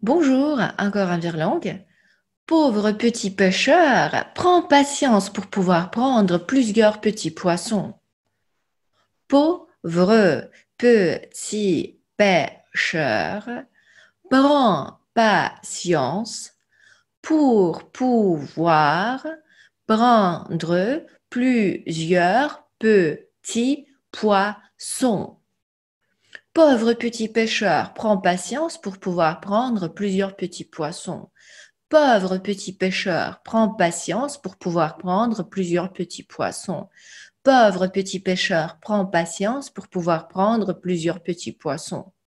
Bonjour, encore un langue. Pauvre petit pêcheur, prends patience pour pouvoir prendre plusieurs petits poissons. Pauvre petit pêcheur, prends patience pour pouvoir prendre plusieurs petits poissons. Pauvre petit pêcheur, prends patience pour pouvoir prendre plusieurs petits poissons. Pauvre petit pêcheur, prends patience pour pouvoir prendre plusieurs petits poissons. Pauvre petit pêcheur, prends patience pour pouvoir prendre plusieurs petits poissons.